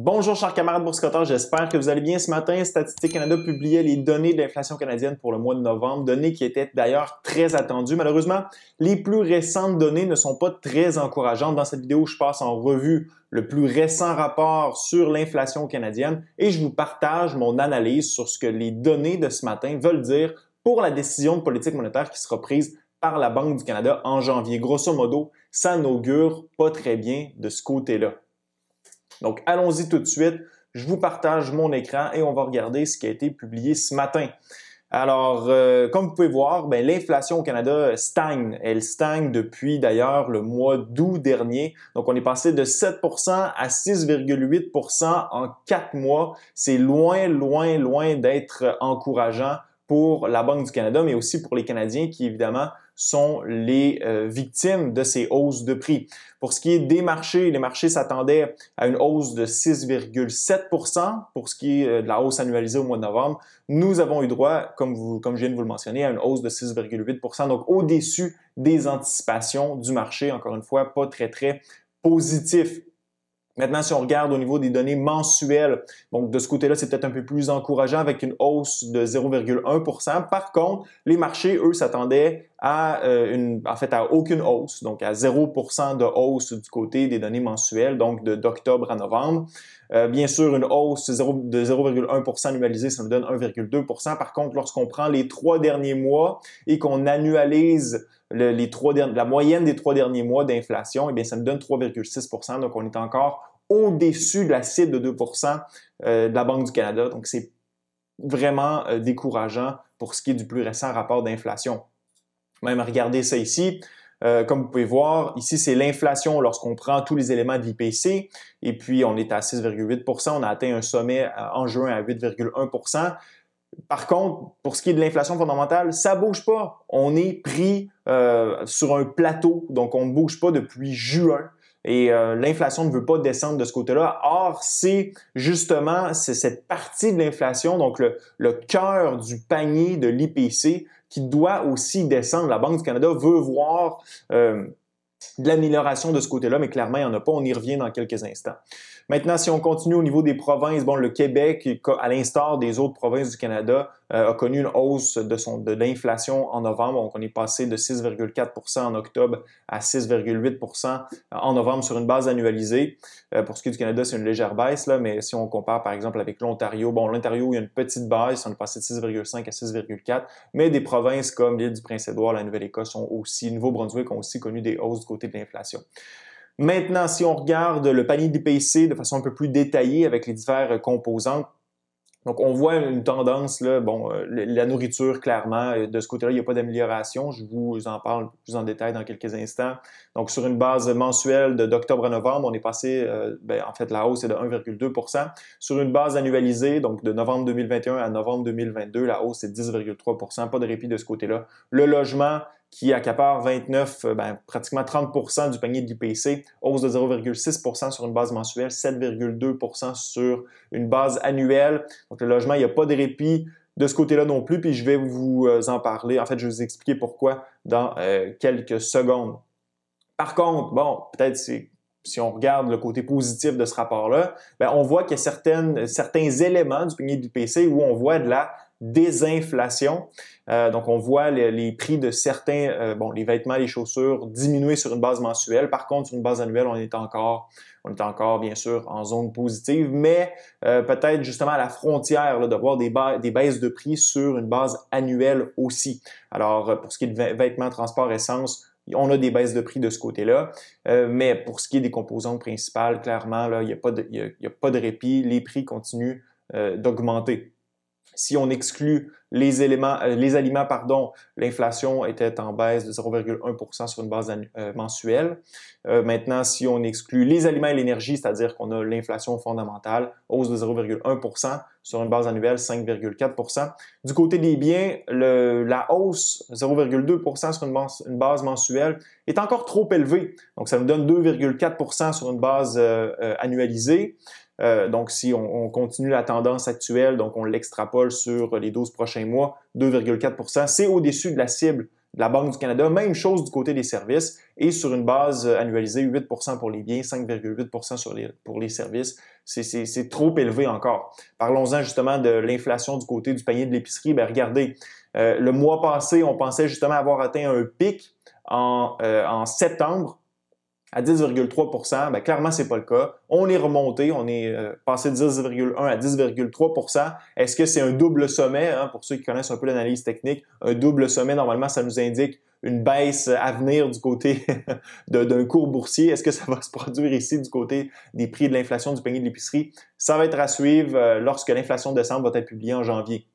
Bonjour chers camarades boursicoteurs, j'espère que vous allez bien ce matin. Statistique Canada publiait les données de l'inflation canadienne pour le mois de novembre, données qui étaient d'ailleurs très attendues. Malheureusement, les plus récentes données ne sont pas très encourageantes. Dans cette vidéo, je passe en revue le plus récent rapport sur l'inflation canadienne et je vous partage mon analyse sur ce que les données de ce matin veulent dire pour la décision de politique monétaire qui sera prise par la Banque du Canada en janvier. Grosso modo, ça n'augure pas très bien de ce côté-là. Donc, allons-y tout de suite. Je vous partage mon écran et on va regarder ce qui a été publié ce matin. Alors, euh, comme vous pouvez voir, ben, l'inflation au Canada stagne. Elle stagne depuis d'ailleurs le mois d'août dernier. Donc, on est passé de 7% à 6,8% en quatre mois. C'est loin, loin, loin d'être encourageant pour la Banque du Canada, mais aussi pour les Canadiens qui, évidemment, sont les euh, victimes de ces hausses de prix. Pour ce qui est des marchés, les marchés s'attendaient à une hausse de 6,7 pour ce qui est euh, de la hausse annualisée au mois de novembre. Nous avons eu droit, comme, vous, comme je viens de vous le mentionner, à une hausse de 6,8 donc au-dessus des anticipations du marché. Encore une fois, pas très, très positif. Maintenant, si on regarde au niveau des données mensuelles, donc de ce côté-là, c'est peut-être un peu plus encourageant avec une hausse de 0,1 Par contre, les marchés, eux, s'attendaient à euh, une, en fait, à aucune hausse, donc à 0% de hausse du côté des données mensuelles, donc d'octobre à novembre. Euh, bien sûr, une hausse de 0,1% annualisée, ça me donne 1,2%. Par contre, lorsqu'on prend les trois derniers mois et qu'on annualise les trois la moyenne des trois derniers mois d'inflation, eh bien, ça me donne 3,6%. Donc, on est encore au-dessus de la cible de 2% euh, de la Banque du Canada. Donc, c'est vraiment décourageant pour ce qui est du plus récent rapport d'inflation même regarder ça ici. Euh, comme vous pouvez voir, ici, c'est l'inflation lorsqu'on prend tous les éléments de l'IPC. Et puis, on est à 6,8 On a atteint un sommet euh, en juin à 8,1 par contre, pour ce qui est de l'inflation fondamentale, ça bouge pas. On est pris euh, sur un plateau, donc on ne bouge pas depuis juin. Et l'inflation ne veut pas descendre de ce côté-là. Or, c'est justement cette partie de l'inflation, donc le cœur du panier de l'IPC, qui doit aussi descendre. La Banque du Canada veut voir euh, de l'amélioration de ce côté-là, mais clairement, il n'y en a pas. On y revient dans quelques instants. Maintenant, si on continue au niveau des provinces, bon, le Québec, à l'instar des autres provinces du Canada, euh, a connu une hausse de, son, de l'inflation en novembre. Donc, on est passé de 6,4 en octobre à 6,8 en novembre sur une base annualisée. Euh, pour ce qui est du Canada, c'est une légère baisse, là, mais si on compare par exemple avec l'Ontario, bon, l'Ontario, il y a une petite baisse, on est passé de 6,5 à 6,4, mais des provinces comme l'île du Prince-Édouard, la Nouvelle-Écosse ont aussi, Nouveau-Brunswick ont aussi connu des hausses du côté de l'inflation. Maintenant, si on regarde le panier d'IPC de façon un peu plus détaillée avec les divers composantes, donc, on voit une tendance, là, bon, euh, la nourriture, clairement, euh, de ce côté-là, il n'y a pas d'amélioration. Je vous en parle plus en détail dans quelques instants. Donc, sur une base mensuelle d'octobre à novembre, on est passé, euh, ben, en fait, la hausse est de 1,2 Sur une base annualisée, donc de novembre 2021 à novembre 2022, la hausse est 10,3 Pas de répit de ce côté-là. Le logement, qui accapare 29, euh, ben, pratiquement 30 du panier du PC, hausse de 0,6 sur une base mensuelle, 7,2 sur une base annuelle. Donc le logement, il n'y a pas de répit de ce côté-là non plus, puis je vais vous euh, en parler. En fait, je vais vous expliquer pourquoi dans euh, quelques secondes. Par contre, bon, peut-être si on regarde le côté positif de ce rapport-là, ben, on voit qu'il y a certains éléments du panier du PC où on voit de la désinflation. Euh, donc, on voit les, prix de certains, euh, bon, les vêtements, les chaussures diminuer sur une base mensuelle. Par contre, sur une base annuelle, on est encore, on est encore bien sûr en zone positive, mais euh, peut-être justement à la frontière là, de voir des, baisses de prix sur une base annuelle aussi. Alors, euh, pour ce qui est de vêtements, transport, essence, on a des baisses de prix de ce côté-là, mais pour ce qui est des composantes principales, clairement, il n'y a, pas de répit, les prix continuent d'augmenter si on exclut les, éléments, euh, les aliments, pardon, l'inflation était en baisse de 0,1% sur une base euh, mensuelle. Euh, maintenant, si on exclut les aliments et l'énergie, c'est-à-dire qu'on a l'inflation fondamentale, hausse de 0,1%, sur une base annuelle 5,4 Du côté des biens, la hausse 0,2 sur une base, mensuelle est encore trop élevée. Donc, ça nous donne 2,4 sur une base annualisée. donc, si on, continue la tendance actuelle, donc on l'extrapole sur les 12 prochaines mois, 2,4 C'est au-dessus de la cible de la Banque du Canada. Même chose du côté des services et sur une base euh, annualisée, 8 pour les biens, 5,8 pour les services. C'est trop élevé encore. Parlons-en justement de l'inflation du côté du panier de l'épicerie. Ben, regardez, euh, le mois passé, on pensait justement avoir atteint un pic en euh, septembre à 10,3 ben, clairement, c'est pas le cas. On est remonté, on est euh, passé de 10,1 à 10,3 Est-ce que c'est un double sommet? Hein, pour ceux qui connaissent un peu l'analyse technique, un double sommet, normalement, ça nous indique une baisse à venir du côté d'un cours boursier. Est-ce que ça va se produire ici du côté des prix de l'inflation du panier de l'épicerie? Ça va être à suivre euh, lorsque l'inflation de décembre va être publiée en janvier.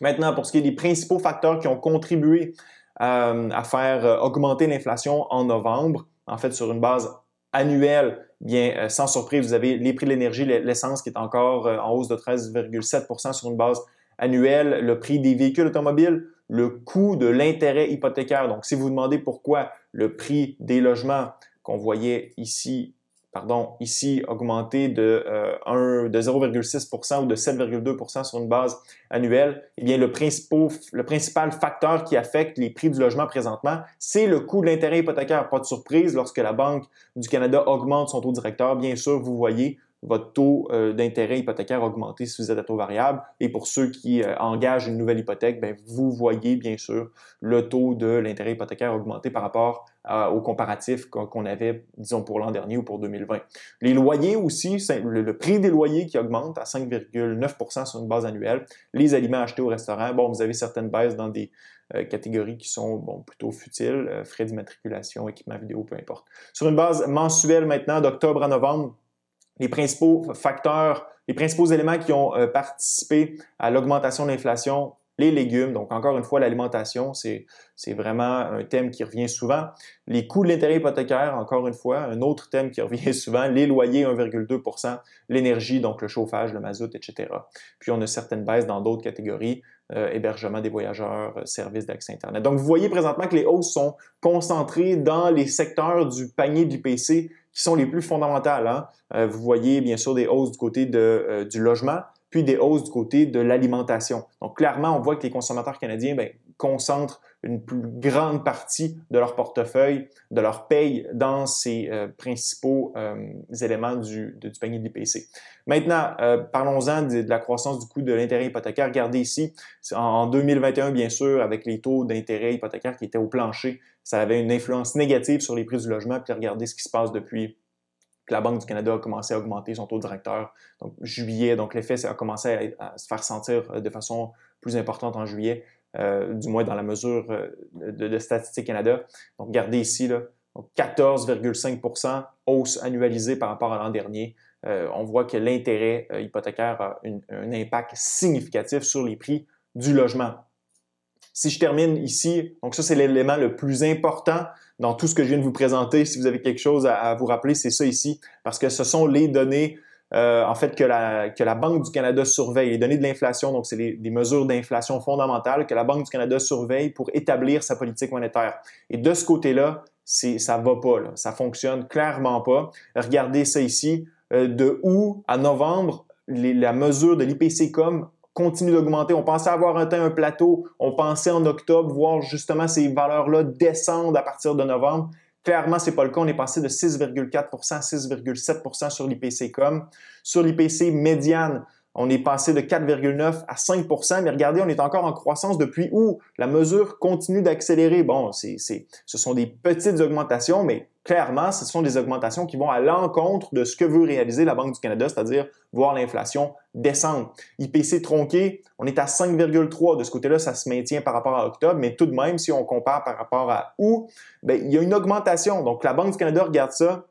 Maintenant, pour ce qui est des principaux facteurs qui ont contribué euh, à faire augmenter l'inflation en novembre, en fait, sur une base annuelle, bien, euh, sans surprise, vous avez les prix de l'énergie, l'essence qui est encore euh, en hausse de 13,7 sur une base annuelle, le prix des véhicules automobiles, le coût de l'intérêt hypothécaire. Donc, si vous vous demandez pourquoi le prix des logements qu'on voyait ici pardon, ici augmenté de, euh, de 0,6% ou de 7,2% sur une base annuelle, eh bien le principal facteur qui affecte les prix du logement présentement, c'est le coût de l'intérêt hypothécaire. Pas de surprise, lorsque la Banque du Canada augmente son taux directeur, bien sûr, vous voyez votre taux euh, d'intérêt hypothécaire augmenté si vous êtes à taux variable. Et pour ceux qui euh, engagent une nouvelle hypothèque, ben, vous voyez bien sûr le taux de l'intérêt hypothécaire augmenté par rapport au comparatif qu'on avait, disons, pour l'an dernier ou pour 2020. Les loyers aussi, le, prix des loyers qui augmente à 5,9 sur une base annuelle. Les aliments achetés au restaurant, bon, vous avez certaines baisses dans des euh, catégories qui sont bon, plutôt futiles, frais d'immatriculation, équipement vidéo, peu importe. Sur une base mensuelle maintenant, d'octobre à novembre, les principaux facteurs, les principaux éléments qui ont euh, participé à l'augmentation de l'inflation, les légumes, donc encore une fois, l'alimentation, c'est vraiment un thème qui revient souvent. Les coûts de l'intérêt hypothécaire, encore une fois, un autre thème qui revient souvent, les loyers, 1,2 l'énergie, donc le chauffage, le mazout, etc. Puis on a certaines baisses dans d'autres catégories, euh, hébergement des voyageurs, euh, services d'accès Internet. Donc vous voyez présentement que les hausses sont concentrées dans les secteurs du panier du PC qui sont les plus fondamentales. Hein. Euh, vous voyez bien sûr des hausses du côté de, euh, du logement, puis des hausses du côté de l'alimentation. Donc clairement, on voit que les consommateurs canadiens ben, concentrent une plus grande partie de leur portefeuille, de leur paye dans ces euh, principaux euh, éléments du, du panier de Maintenant, euh, parlons-en de, la croissance du coût de l'intérêt hypothécaire. Regardez ici, en, 2021, bien sûr, avec les taux d'intérêt hypothécaire qui étaient au plancher, ça avait une influence négative sur les prix du logement. Puis regardez ce qui se passe depuis que la Banque du Canada a commencé à augmenter son taux directeur. Donc, juillet, donc l'effet a commencé à, se faire sentir de façon plus importante en juillet. Euh, du moins dans la mesure euh, de, Statistique Canada. Donc, regardez ici, 14,5 hausse annualisée par rapport à l'an dernier. Euh, on voit que l'intérêt hypothécaire a un impact significatif sur les prix du logement. Si je termine ici, donc ça c'est l'élément le plus important dans tout ce que je viens de vous présenter. Si vous avez quelque chose à vous rappeler, c'est ça ici, parce que ce sont les données euh, en fait, que la, que la Banque du Canada surveille. Les données de l'inflation, donc c'est des mesures d'inflation fondamentales que la Banque du Canada surveille pour établir sa politique monétaire. Et de ce côté-là, ça va pas, là. ça fonctionne clairement pas. Regardez ça ici, euh, de août à novembre, la mesure de l'IPC-com continue d'augmenter. On pensait avoir atteint un plateau, on pensait en octobre voir justement ces valeurs-là descendre à partir de novembre. Clairement, c'est pas le cas. On est passé de 6,4 à 6,7 sur lipc Sur l'IPC médiane, on est passé de 4,9 à 5 mais regardez, on est encore en croissance depuis où la mesure continue d'accélérer. Bon, c'est, ce sont des petites augmentations, mais clairement, ce sont des augmentations qui vont à l'encontre de ce que veut réaliser la Banque du Canada, c'est-à-dire voir l'inflation descendre. IPC tronqué, on est à 5,3. De ce côté-là, ça se maintient par rapport à octobre, mais tout de même, si on compare par rapport à où, ben, il y a une augmentation. Donc, la Banque du Canada regarde ça,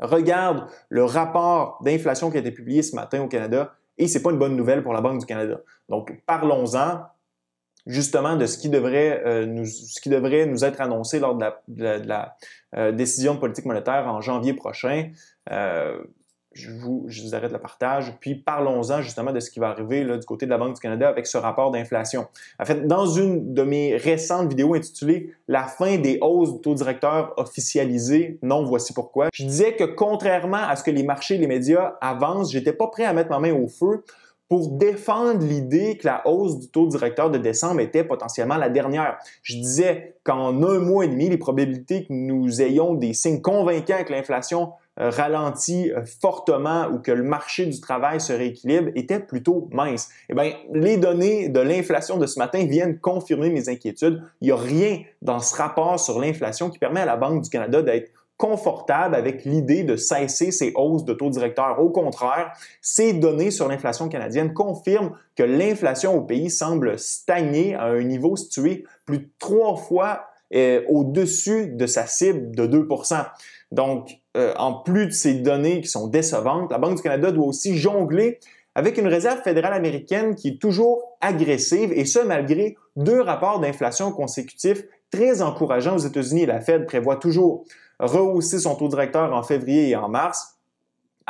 regarde le rapport d'inflation qui a été publié ce matin au Canada et ce n'est pas une bonne nouvelle pour la Banque du Canada. Donc, parlons-en justement de ce qui devrait, euh, nous, ce qui devrait nous être annoncé lors de la, euh, décision de politique monétaire en janvier prochain. Euh, je vous, arrête le partage. Puis parlons-en justement de ce qui va arriver là, du côté de la Banque du Canada avec ce rapport d'inflation. En fait, dans une de mes récentes vidéos intitulée La fin des hausses du taux directeur officialisé, non, voici pourquoi, je disais que contrairement à ce que les marchés et les médias avancent, j'étais pas prêt à mettre ma main au feu pour défendre l'idée que la hausse du taux directeur de décembre était potentiellement la dernière. Je disais qu'en un mois et demi, les probabilités que nous ayons des signes convaincants que l'inflation ralentit euh, fortement ou que le marché du travail se rééquilibre était plutôt mince. Eh bien, les données de l'inflation de ce matin viennent confirmer mes inquiétudes. Il n'y a rien dans ce rapport sur l'inflation qui permet à la Banque du Canada d'être confortable avec l'idée de cesser ces hausses de taux directeurs. Au contraire, ces données sur l'inflation canadienne confirment que l'inflation au pays semble stagner à un niveau situé plus de trois fois euh, au-dessus de sa cible de 2 Donc, euh, en plus de ces données qui sont décevantes, la Banque du Canada doit aussi jongler avec une réserve fédérale américaine qui est toujours agressive, et ce malgré deux rapports d'inflation consécutifs très encourageants aux États-Unis. La Fed prévoit toujours rehausser son taux directeur en février et en mars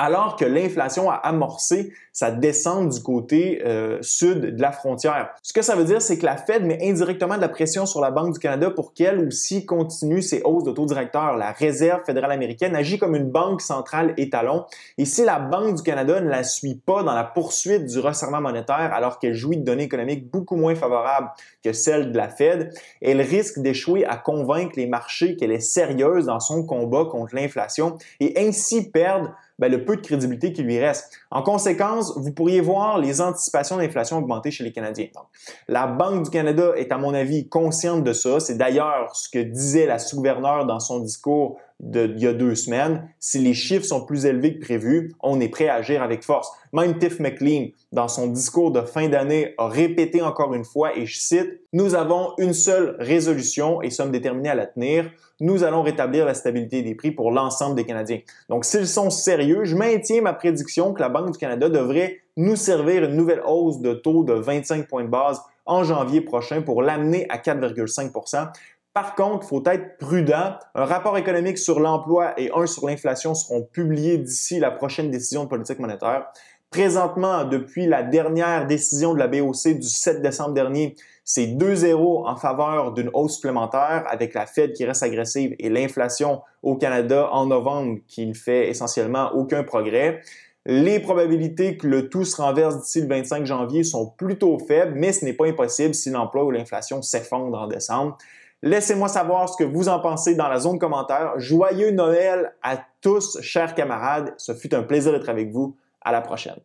alors que l'inflation a amorcé sa descente du côté euh, sud de la frontière. Ce que ça veut dire, c'est que la Fed met indirectement de la pression sur la Banque du Canada pour qu'elle aussi continue ses hausses de taux directeurs. La Réserve fédérale américaine agit comme une banque centrale étalon. Et si la Banque du Canada ne la suit pas dans la poursuite du resserrement monétaire, alors qu'elle jouit de données économiques beaucoup moins favorables que celles de la Fed, elle risque d'échouer à convaincre les marchés qu'elle est sérieuse dans son combat contre l'inflation et ainsi perdre ben, le peu de crédibilité qui lui reste. En conséquence, vous pourriez voir les anticipations d'inflation augmenter chez les Canadiens. la Banque du Canada est, à mon avis, consciente de ça. C'est d'ailleurs ce que disait la sous-gouverneure dans son discours il y a deux semaines, si les chiffres sont plus élevés que prévu, on est prêt à agir avec force. Même Tiff McLean, dans son discours de fin d'année, a répété encore une fois, et je cite, Nous avons une seule résolution et sommes déterminés à la tenir. Nous allons rétablir la stabilité des prix pour l'ensemble des Canadiens. Donc, s'ils sont sérieux, je maintiens ma prédiction que la Banque du Canada devrait nous servir une nouvelle hausse de taux de 25 points de base en janvier prochain pour l'amener à 4,5 par contre, il faut être prudent. Un rapport économique sur l'emploi et un sur l'inflation seront publiés d'ici la prochaine décision de politique monétaire. Présentement, depuis la dernière décision de la BOC du 7 décembre dernier, c'est 2-0 en faveur d'une hausse supplémentaire avec la Fed qui reste agressive et l'inflation au Canada en novembre qui ne fait essentiellement aucun progrès. Les probabilités que le tout se renverse d'ici le 25 janvier sont plutôt faibles, mais ce n'est pas impossible si l'emploi ou l'inflation s'effondre en décembre. Laissez-moi savoir ce que vous en pensez dans la zone commentaire. Joyeux Noël à tous, chers camarades. Ce fut un plaisir d'être avec vous. À la prochaine.